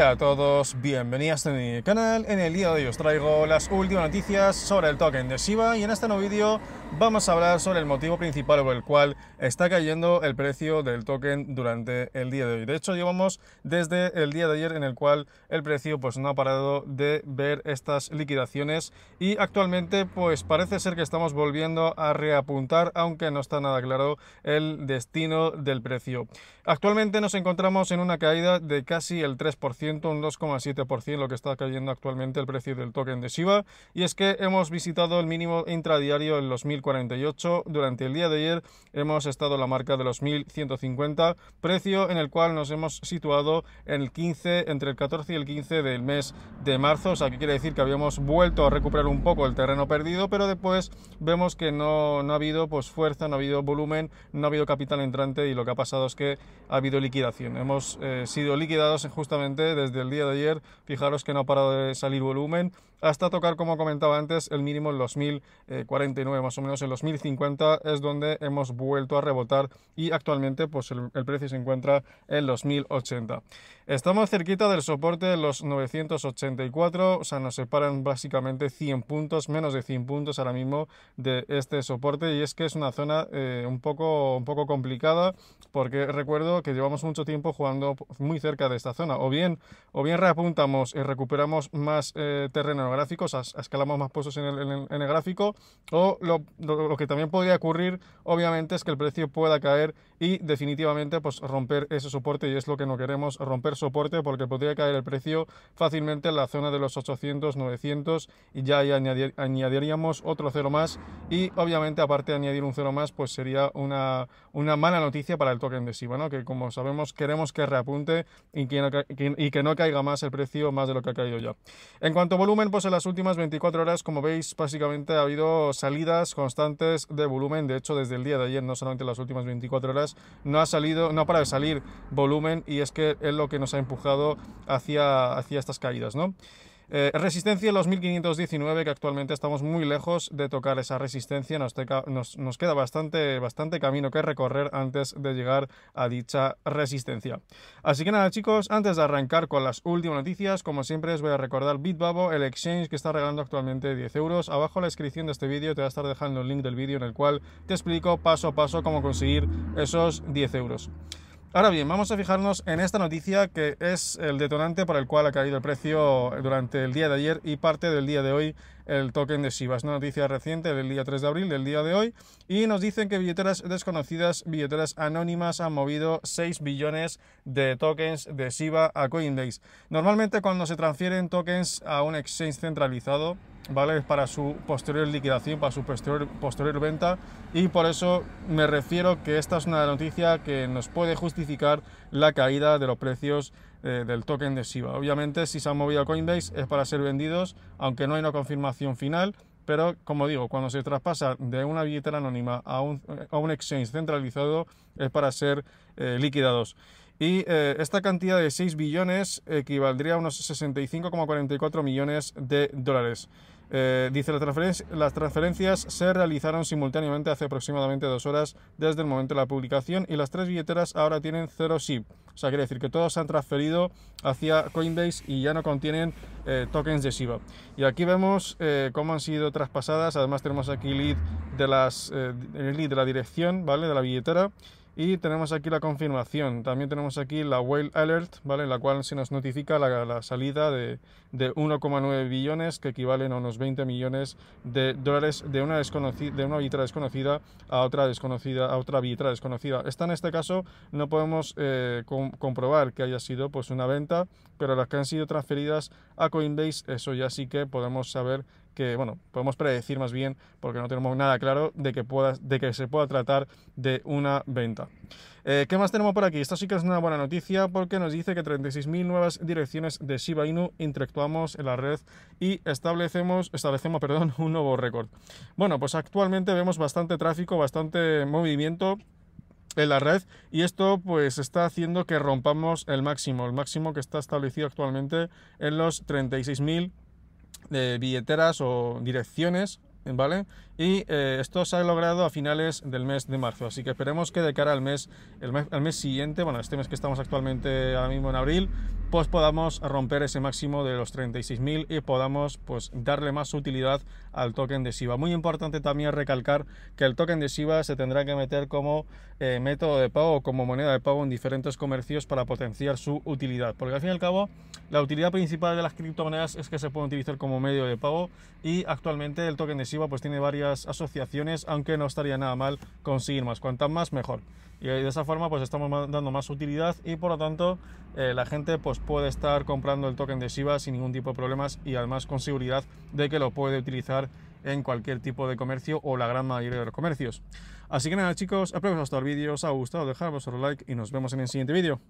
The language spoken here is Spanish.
a todos, bienvenidos a mi canal. En el día de hoy os traigo las últimas noticias sobre el token de Shiba y en este nuevo vídeo vamos a hablar sobre el motivo principal por el cual está cayendo el precio del token durante el día de hoy. De hecho, llevamos desde el día de ayer en el cual el precio pues no ha parado de ver estas liquidaciones y actualmente pues parece ser que estamos volviendo a reapuntar, aunque no está nada claro el destino del precio. Actualmente nos encontramos en una caída de casi el 3% un 2,7% lo que está cayendo actualmente el precio del token de Shiba. Y es que hemos visitado el mínimo intradiario en los 1048. Durante el día de ayer hemos estado en la marca de los 1150, precio en el cual nos hemos situado el 15, entre el 14 y el 15 del mes de marzo. O sea, que quiere decir que habíamos vuelto a recuperar un poco el terreno perdido, pero después vemos que no, ha habido pues, fuerza, no ha habido volumen, no ha habido capital entrante y lo que ha pasado es que ha habido liquidación. Hemos eh, sido liquidados justamente desde el día de ayer, fijaros que no ha parado de salir volumen, hasta tocar, como comentaba antes, el mínimo en los 1049, más o menos en los 1050 es donde hemos vuelto a rebotar y actualmente pues el, precio se encuentra en los 1080. Estamos cerquita del soporte de los 984, o sea, nos separan básicamente 100 puntos, menos de 100 puntos ahora mismo de este soporte y es que es una zona eh, un, poco, un poco complicada porque recuerdo que llevamos mucho tiempo jugando muy cerca de esta zona, o bien o bien reapuntamos y recuperamos más eh, terreno en el gráfico, escalamos más puestos en el, en el, gráfico, o lo, que también podría ocurrir, obviamente, es que el precio pueda caer y definitivamente pues, romper ese soporte, y es lo que no queremos, romper soporte, porque podría caer el precio fácilmente en la zona de los 800, 900, y ya añadiríamos otro cero más, y obviamente, aparte de añadir un cero más, pues sería una, una mala noticia para el token de SIBA, ¿no? que como sabemos queremos que reapunte y que, y y que no caiga más el precio más de lo que ha caído ya. En cuanto a volumen, pues en las últimas 24 horas, como veis, básicamente ha habido salidas constantes de volumen. De hecho, desde el día de ayer, no solamente las últimas 24 horas, no ha salido, no para de salir volumen y es que es lo que nos ha empujado hacia, hacia estas caídas, ¿no? Eh, resistencia en los 1519, que actualmente estamos muy lejos de tocar esa resistencia, nos, queda bastante, bastante camino que recorrer antes de llegar a dicha resistencia. Así que nada chicos, antes de arrancar con las últimas noticias, como siempre os voy a recordar Bitbabo, el exchange que está regalando actualmente 10 euros. Abajo en la descripción de este vídeo te va a estar dejando el link del vídeo en el cual te explico paso a paso cómo conseguir esos 10 euros. Ahora bien, vamos a fijarnos en esta noticia que es el detonante para el cual ha caído el precio durante el día de ayer y parte del día de hoy el token de Shiba. Es una noticia reciente del día 3 de abril, del día de hoy, y nos dicen que billeteras desconocidas, billeteras anónimas han movido 6 billones de tokens de Shiba a Coinbase. Normalmente cuando se transfieren tokens a un exchange centralizado, ¿vale? Para su posterior liquidación, para su posterior, posterior venta y por eso me refiero que esta es una noticia que nos puede justificar la caída de los precios eh, del token de Shiba. Obviamente si se han movido a Coinbase es para ser vendidos, aunque no hay una confirmación final, pero como digo, cuando se traspasa de una billetera anónima a un, exchange centralizado es para ser eh, liquidados. Y eh, esta cantidad de 6 billones equivaldría a unos 65,44 millones de dólares. Eh, dice, las, transferencias, las transferencias se realizaron simultáneamente hace aproximadamente dos horas desde el momento de la publicación y las tres billeteras ahora tienen cero sib O sea, quiere decir que todos se han transferido hacia Coinbase y ya no contienen eh, tokens de Shiba. Y aquí vemos eh, cómo han sido traspasadas. Además tenemos aquí lead de las, el lead de la dirección, ¿vale? De la billetera y tenemos aquí la confirmación. También tenemos aquí la whale alert, ¿vale? La cual se nos notifica la, salida de, 1,9 billones, que equivalen a unos 20 millones de dólares de una, de desconocida a otra desconocida, a otra desconocida. Esta en este caso no podemos eh, comprobar que haya sido pues una venta, pero las que han sido transferidas a Coinbase, eso ya sí que podemos saber que, bueno, podemos predecir más bien, porque no tenemos nada claro, de que, pueda, de que se pueda tratar de una venta. Eh, ¿Qué más tenemos por aquí? Esto sí que es una buena noticia porque nos dice que 36.000 nuevas direcciones de Shiba Inu interactuamos en la red y establecemos, establecemos perdón, un nuevo récord. Bueno, pues actualmente vemos bastante tráfico, bastante movimiento en la red y esto pues está haciendo que rompamos el máximo, el máximo que está establecido actualmente en los 36.000 de billeteras o direcciones ¿vale? Y eh, esto se ha logrado a finales del mes de marzo, así que esperemos que de cara al mes, al mes siguiente, bueno, este mes que estamos actualmente ahora mismo en abril, pues podamos romper ese máximo de los 36.000 y podamos pues darle más utilidad al token de Shiba, Muy importante también recalcar que el token de Shiba se tendrá que meter como eh, método de pago o como moneda de pago en diferentes comercios para potenciar su utilidad, porque al fin y al cabo la utilidad principal de las criptomonedas es que se pueden utilizar como medio de pago y actualmente el token de SIVA pues tiene varias asociaciones, aunque no estaría nada mal conseguir más, cuantas más mejor. Y eh, de esa forma pues estamos dando más utilidad y por lo tanto eh, la gente pues puede estar comprando el token de Shiba sin ningún tipo de problemas y además con seguridad de que lo puede utilizar en cualquier tipo de comercio o la gran mayoría de los comercios. Así que nada chicos, espero que os haya gustado el vídeo, os ha gustado, dejad vuestro like y nos vemos en el siguiente vídeo.